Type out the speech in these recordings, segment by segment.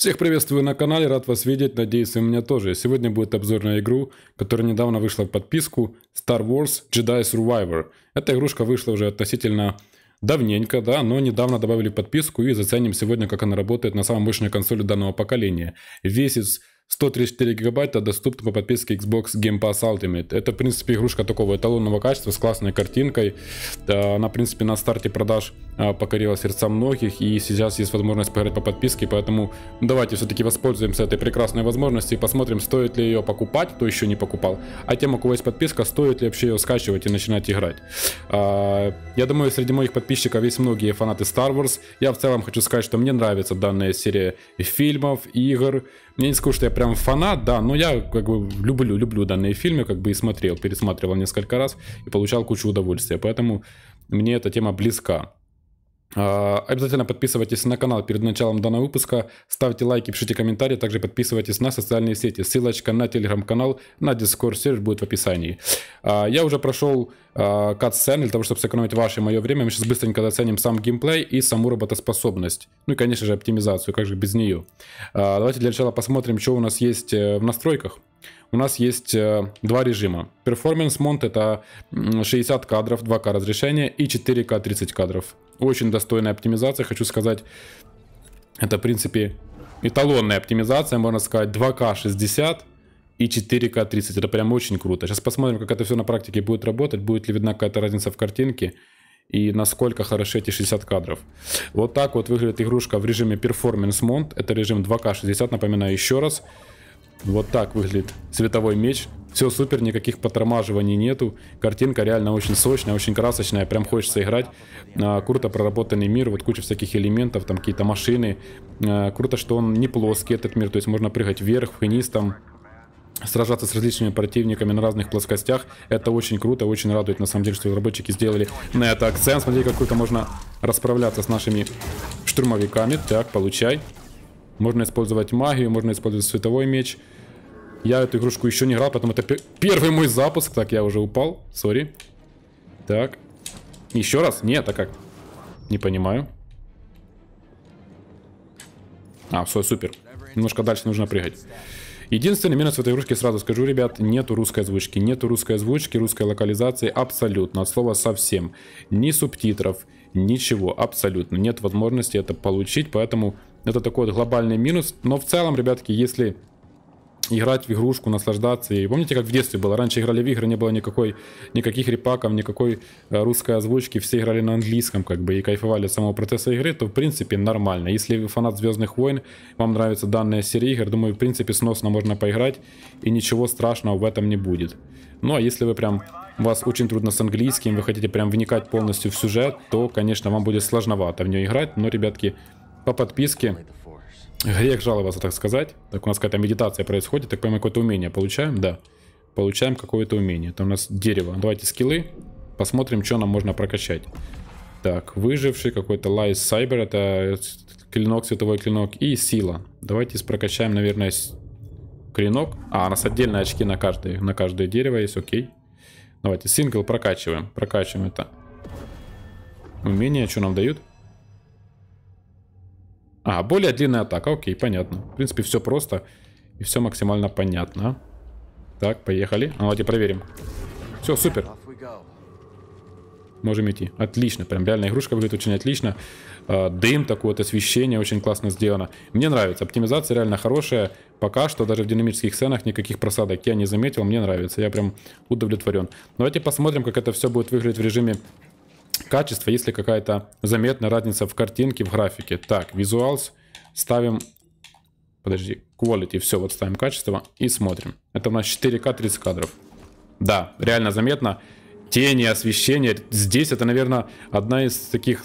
Всех приветствую на канале, рад вас видеть, надеюсь, и у меня тоже. Сегодня будет обзор на игру, которая недавно вышла в подписку, Star Wars Jedi Survivor. Эта игрушка вышла уже относительно давненько, да, но недавно добавили подписку и заценим сегодня, как она работает на самом мощной консоли данного поколения. Весит 134 гигабайта доступна по подписке Xbox Game Pass Ultimate. Это, в принципе, игрушка такого эталонного качества с классной картинкой. Э, она, в принципе, на старте продаж э, покорила сердца многих, и сейчас есть возможность поиграть по подписке, поэтому ну, давайте все-таки воспользуемся этой прекрасной возможностью и посмотрим, стоит ли ее покупать, кто еще не покупал, а тем, у кого есть подписка, стоит ли вообще ее скачивать и начинать играть. Э, я думаю, среди моих подписчиков есть многие фанаты Star Wars. Я в целом хочу сказать, что мне нравится данная серия фильмов, игр, я не скажу, что я прям фанат, да, но я как бы люблю, люблю данные фильмы, как бы и смотрел, пересматривал несколько раз и получал кучу удовольствия. Поэтому мне эта тема близка. А, обязательно подписывайтесь на канал перед началом данного выпуска, ставьте лайки, пишите комментарии, также подписывайтесь на социальные сети. Ссылочка на телеграм-канал, на дискорд сервер будет в описании. А, я уже прошел а, кат-сцен для того, чтобы сэкономить ваше и мое время. Мы сейчас быстренько доценим сам геймплей и саму работоспособность. Ну и, конечно же, оптимизацию, как же без нее. Давайте для начала посмотрим, что у нас есть э, в настройках у нас есть э, два режима. Performance Mode это 60 кадров, 2К разрешение и 4К 30 кадров. Очень достойная оптимизация, хочу сказать. Это, в принципе, эталонная оптимизация, можно сказать, 2К 60 и 4К 30. Это прям очень круто. Сейчас посмотрим, как это все на практике будет работать, будет ли видна какая-то разница в картинке и насколько хороши эти 60 кадров. Вот так вот выглядит игрушка в режиме Performance Mode. Это режим 2К 60, напоминаю еще раз. Вот так выглядит световой меч. Все супер, никаких потормаживаний нету. Картинка реально очень сочная, очень красочная, прям хочется играть. А, круто проработанный мир, вот куча всяких элементов, там какие-то машины. А, круто, что он не плоский этот мир, то есть можно прыгать вверх, вниз там сражаться с различными противниками на разных плоскостях. Это очень круто, очень радует, на самом деле, что разработчики сделали на это акцент. Смотри, как то можно расправляться с нашими штурмовиками. Так, получай. Можно использовать магию, можно использовать световой меч. Я эту игрушку еще не играл, поэтому это первый мой запуск. Так, я уже упал, сори. Так. Еще раз? Нет, а как? Не понимаю. А, все, супер. Немножко дальше нужно прыгать. Единственный минус в этой игрушке, сразу скажу, ребят, нету русской озвучки. Нету русской озвучки, русской локализации абсолютно, от слова совсем. Ни субтитров, ничего, абсолютно. Нет возможности это получить, поэтому это такой вот глобальный минус. Но в целом, ребятки, если играть в игрушку, наслаждаться и Помните, как в детстве было? Раньше играли в игры, не было никакой, никаких репаков, никакой э, русской озвучки, все играли на английском, как бы, и кайфовали от самого процесса игры, то, в принципе, нормально. Если вы фанат Звездных войн, вам нравится данная серия игр, думаю, в принципе, сносно можно поиграть, и ничего страшного в этом не будет. Ну, а если вы прям, вас очень трудно с английским, вы хотите прям вникать полностью в сюжет, то, конечно, вам будет сложновато в нее играть, но, ребятки, по подписке. Грех жаловаться, так сказать. Так у нас какая-то медитация происходит. Так понимаю, какое-то умение получаем, да. Получаем какое-то умение. Там у нас дерево. Давайте скиллы. Посмотрим, что нам можно прокачать. Так, выживший какой-то лайс сайбер. Это клинок, световой клинок. И сила. Давайте прокачаем, наверное, клинок. А, у нас отдельные очки на каждое, на каждое дерево есть, окей. Давайте сингл прокачиваем. Прокачиваем это. Умение, что нам дают? А, более длинная атака, окей, понятно. В принципе, все просто и все максимально понятно. Так, поехали. А, давайте проверим. Все, супер. Можем идти. Отлично, прям реальная игрушка выглядит очень отлично. А, дым такое, вот освещение очень классно сделано. Мне нравится, оптимизация реально хорошая. Пока что даже в динамических сценах никаких просадок я не заметил, мне нравится. Я прям удовлетворен. Давайте посмотрим, как это все будет выглядеть в режиме качество, если какая-то заметная разница в картинке, в графике. Так, визуалс ставим, подожди, quality, все, вот ставим качество и смотрим. Это у нас 4К 30 кадров. Да, реально заметно. Тени, освещение. Здесь это, наверное, одна из таких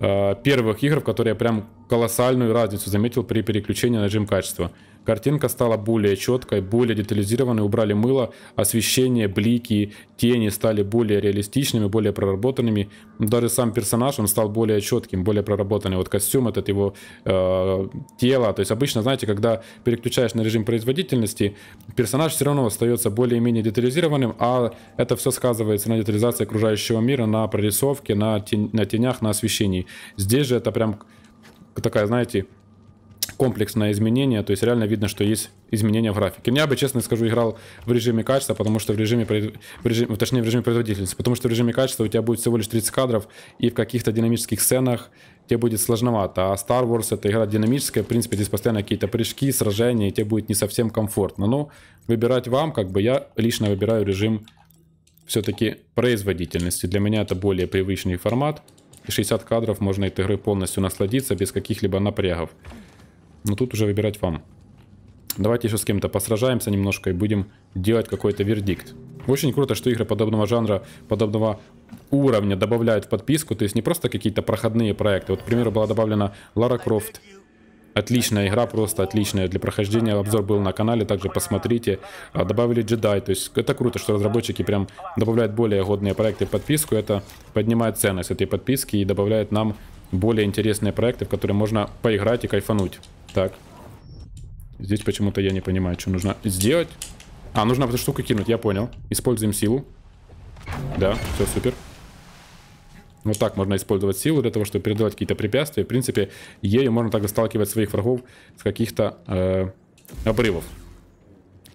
э, первых игр, в которой я прям колоссальную разницу заметил при переключении на режим качества. Картинка стала более четкой, более детализированной, убрали мыло, освещение, блики, тени стали более реалистичными, более проработанными. Даже сам персонаж, он стал более четким, более проработанным. Вот костюм этот, его э, тело. То есть обычно, знаете, когда переключаешь на режим производительности, персонаж все равно остается более-менее детализированным, а это все сказывается на детализации окружающего мира, на прорисовке, на, тень, на тенях, на освещении. Здесь же это прям такая, знаете, комплексное изменение, то есть реально видно, что есть изменения в графике. Я бы, честно скажу, играл в режиме качества, потому что в режиме, в режиме точнее, в режиме производительности, потому что в режиме качества у тебя будет всего лишь 30 кадров, и в каких-то динамических сценах тебе будет сложновато. А Star Wars это игра динамическая, в принципе, здесь постоянно какие-то прыжки, сражения, и тебе будет не совсем комфортно. Но выбирать вам, как бы я лично выбираю режим все-таки производительности. Для меня это более привычный формат. 60 кадров можно этой игры полностью насладиться без каких-либо напрягов. Но тут уже выбирать вам. Давайте еще с кем-то посражаемся немножко и будем делать какой-то вердикт. Очень круто, что игры подобного жанра, подобного уровня добавляют в подписку. То есть не просто какие-то проходные проекты. Вот, к примеру, была добавлена Лара Крофт. Отличная игра, просто отличная для прохождения. Обзор был на канале, также посмотрите. А, добавили джедай, то есть это круто, что разработчики прям добавляют более годные проекты в подписку. Это поднимает ценность этой подписки и добавляет нам более интересные проекты, в которые можно поиграть и кайфануть. Так. Здесь почему-то я не понимаю, что нужно сделать. А, нужно эту штуку кинуть, я понял. Используем силу. Да, все супер. Вот так можно использовать силу для того, чтобы передавать какие-то препятствия. В принципе, ею можно также сталкивать своих врагов с каких-то э, обрывов.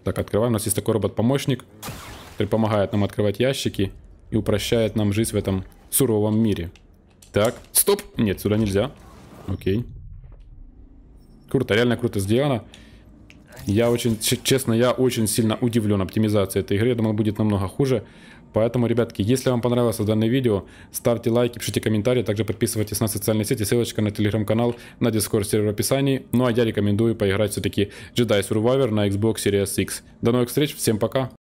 Так, открываем. У нас есть такой робот-помощник, который помогает нам открывать ящики и упрощает нам жизнь в этом суровом мире. Так, стоп. Нет, сюда нельзя. Окей. Круто, реально круто сделано. Я очень, честно, я очень сильно удивлен оптимизацией этой игры. Я думал, будет намного хуже. Поэтому, ребятки, если вам понравилось данное видео, ставьте лайки, пишите комментарии, также подписывайтесь на социальные сети, ссылочка на телеграм-канал, на дискорд сервер в описании. Ну а я рекомендую поиграть все-таки Jedi Survivor на Xbox Series X. До новых встреч, всем пока!